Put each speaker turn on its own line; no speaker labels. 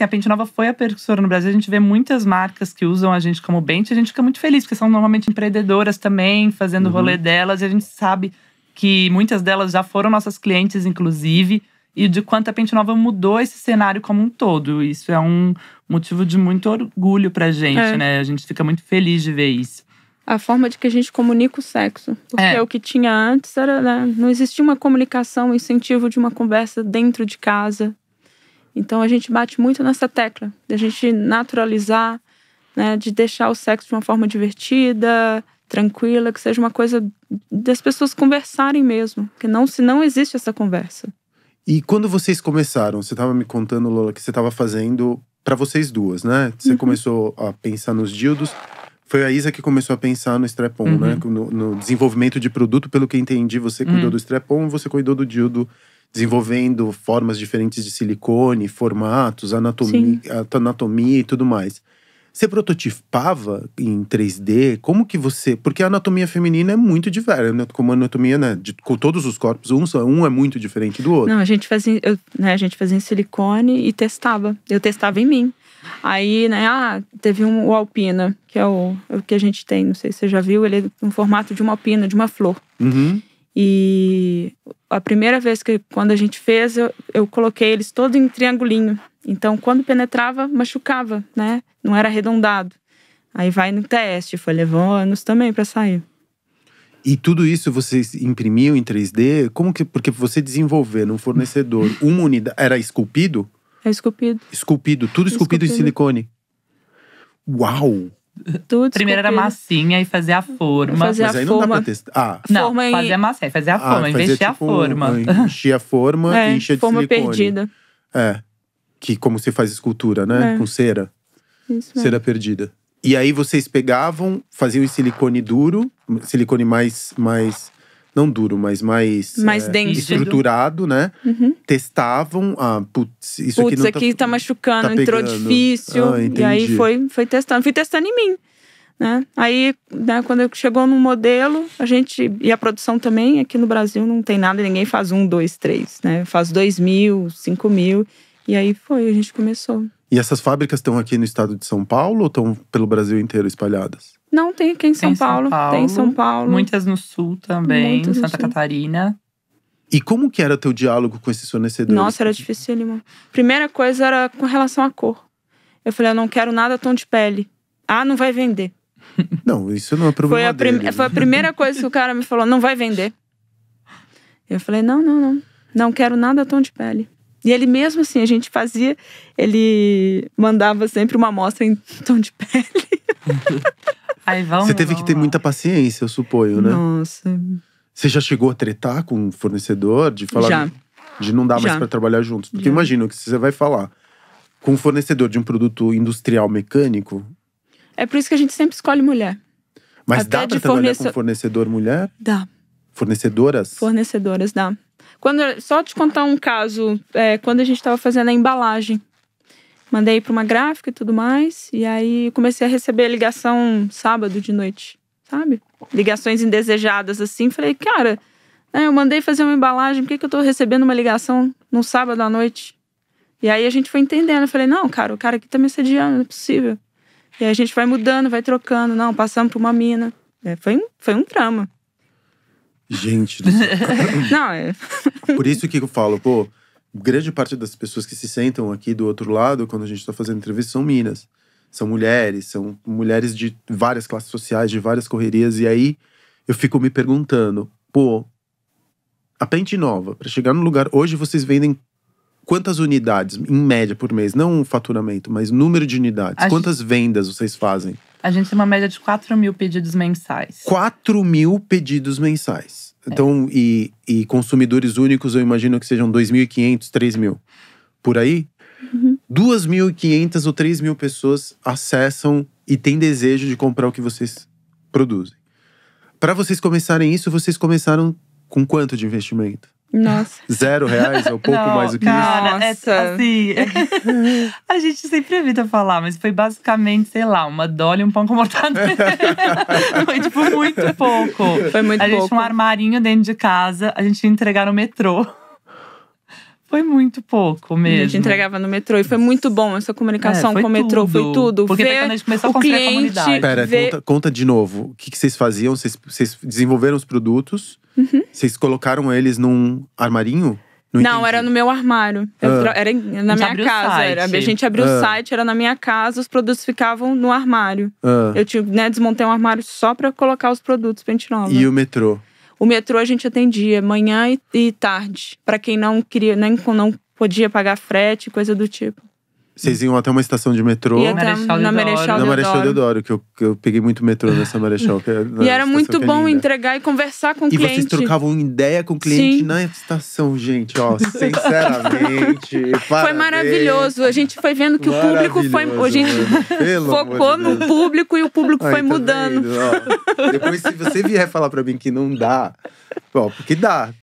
Assim, a Pente Nova foi a percussora no Brasil. A gente vê muitas marcas que usam a gente como Bente. A gente fica muito feliz, porque são normalmente empreendedoras também, fazendo o uhum. rolê delas. E a gente sabe que muitas delas já foram nossas clientes, inclusive. E de quanto a Pente Nova mudou esse cenário como um todo. Isso é um motivo de muito orgulho pra gente, é. né? A gente fica muito feliz de ver isso
a forma de que a gente comunica o sexo. Porque é. o que tinha antes era, né, não existia uma comunicação, um incentivo de uma conversa dentro de casa. Então a gente bate muito nessa tecla de a gente naturalizar, né, de deixar o sexo de uma forma divertida, tranquila, que seja uma coisa das pessoas conversarem mesmo, que não se não existe essa conversa.
E quando vocês começaram, você estava me contando, Lola, que você estava fazendo para vocês duas, né? Você uhum. começou a pensar nos dildos. Foi a Isa que começou a pensar no strepon, né? uhum. né? No, no, desenvolvimento de produto, pelo que entendi, você cuidou uhum. do strepon, você cuidou do dildo desenvolvendo formas diferentes de silicone, formatos, anatomia, anatomia e tudo mais. Você prototipava em 3D? Como que você. Porque a anatomia feminina é muito diversa, né? como a anatomia, né? De, com todos os corpos, um, um é muito diferente do outro. Não,
a gente fazia, eu, né, a gente fazia em silicone e testava. Eu testava em mim. Aí, né, ah, teve um, o Alpina, que é o, é o que a gente tem, não sei se você já viu, ele é um formato de uma alpina, de uma flor. Uhum. E a primeira vez que quando a gente fez, eu, eu coloquei eles todos em triangulinho. Então, quando penetrava, machucava, né? Não era arredondado. Aí vai no teste, foi levou
anos também para sair. E tudo isso vocês imprimiam em 3D? Como que porque você desenvolver num fornecedor uma unidade era esculpido? É esculpido. Esculpido, tudo esculpido, esculpido. em silicone. Uau!
Tudo Primeiro era massinha e fazer a forma. Fazer Mas a aí forma. não dá pra
testar. Ah, não, forma em... fazer a massinha,
é fazer a ah, forma, fazer, investir tipo, a forma.
Encher a forma é, e encher de forma silicone. perdida. É. Que como se faz escultura, né? É. Com cera. Isso cera é. perdida. E aí vocês pegavam, faziam em silicone duro, silicone mais, mais não duro, mas mais, mais é, estruturado, né? Uhum. Testavam, ah, putz, isso putz, tá aqui não aqui
tá, tá machucando, tá entrou difícil. Ah, e aí foi, foi testando, fui testando em mim. Né? Aí, né, quando chegou no modelo, a gente. E a produção também, aqui no Brasil não tem nada, ninguém faz um, dois, três, né? Faz dois mil, cinco mil. E aí foi, a gente começou.
E essas fábricas estão aqui no estado de São Paulo ou estão pelo Brasil inteiro espalhadas?
Não, tem aqui em São, tem Paulo, São Paulo. Tem em São Paulo. Muitas
no Sul também, em Santa Sul.
Catarina.
E como que era teu diálogo com esses fornecedores? Nossa,
era dificílimo. Primeira coisa era com relação à cor. Eu falei, eu não quero nada tom de pele. Ah, não vai vender.
Não, isso não é problema foi a dele.
Foi a primeira coisa que o cara me falou, não vai vender. Eu falei, não, não, não. Não quero nada tom de pele. E ele mesmo assim, a gente fazia, ele mandava sempre uma amostra em tom de pele.
Aí vamos, Você teve vamos que ter muita paciência, eu suponho, né? Nossa. Você já chegou a tretar com um fornecedor de falar já. de não dar já. mais para trabalhar juntos? Porque já. imagina o que você vai falar com um fornecedor de um produto industrial mecânico.
É por isso que a gente sempre escolhe mulher.
Mas Até dá para trabalhar fornece... com fornecedor mulher? Dá. Fornecedoras?
Fornecedoras, dá. Quando, só te contar um caso, é, quando a gente estava fazendo a embalagem Mandei para uma gráfica e tudo mais. E aí comecei a receber ligação sábado de noite, sabe? Ligações indesejadas assim. Falei, cara, né, eu mandei fazer uma embalagem, por que, que eu estou recebendo uma ligação no sábado à noite? E aí a gente foi entendendo. Eu falei, não, cara, o cara aqui tá me sediando, não é possível. E aí a gente vai mudando, vai trocando. Não, passando por uma mina. É, foi, um, foi um drama.
Gente do céu.
Não, é.
Por isso que eu falo, pô, grande parte das pessoas que se sentam aqui do outro lado, quando a gente está fazendo entrevista, são minas. São mulheres, são mulheres de várias classes sociais, de várias correrias. E aí eu fico me perguntando, pô, a Pente Nova, para chegar no lugar, hoje vocês vendem quantas unidades, em média, por mês? Não faturamento, mas número de unidades. A quantas gente... vendas vocês fazem?
A gente tem uma média de 4 mil pedidos mensais.
4 mil pedidos mensais. É. Então, é. e, e, consumidores únicos, eu imagino que sejam 2.500, 3.000 por aí. Uhum. 2.500 ou 3.000 pessoas acessam e têm desejo de comprar o que vocês produzem. Para vocês começarem isso, vocês começaram com quanto de investimento? Nossa. Zero reais é um pouco Não, mais do que cara,
isso. Cara,
é assim. É, a gente sempre evita falar, mas foi basicamente, sei lá, uma dólar e um pão com mortadela. foi tipo muito pouco. Foi muito a pouco. A gente um armarinho dentro de casa, a gente ia entregar no metrô. Foi muito pouco mesmo. A gente entregava no metrô e foi muito bom essa
comunicação é, com o metrô, foi tudo. Porque ver quando a gente começou a construir cliente, a comunidade. Pera, ver... conta,
conta, de novo. O que, que vocês faziam? Vocês, vocês desenvolveram os produtos, uhum. vocês colocaram eles num armarinho? Não, Não
era no meu armário. Ah. Era na minha casa. Era, a gente abriu o ah. site, era na minha casa, os produtos ficavam no armário. Ah. Eu tinha, né, desmontei um armário só para colocar os produtos pra gente nova. E o metrô? O metrô a gente atendia manhã e, e tarde, para quem não queria, nem não podia pagar frete, coisa do tipo.
Vocês iam até uma estação de metrô. até na Marechal Deodoro. Na Marechal Deodoro, que eu, que eu peguei muito metrô nessa Marechal. Que é, e era muito é bom
entregar e conversar com o e cliente. E vocês trocavam
ideia com o cliente Sim. na estação, gente. Ó, sinceramente, Foi maravilhoso.
A gente foi vendo que o público foi… A gente focou de no público e o público Ai, foi tá mudando.
depois, se você vier falar pra mim que não dá… Bom, porque dá.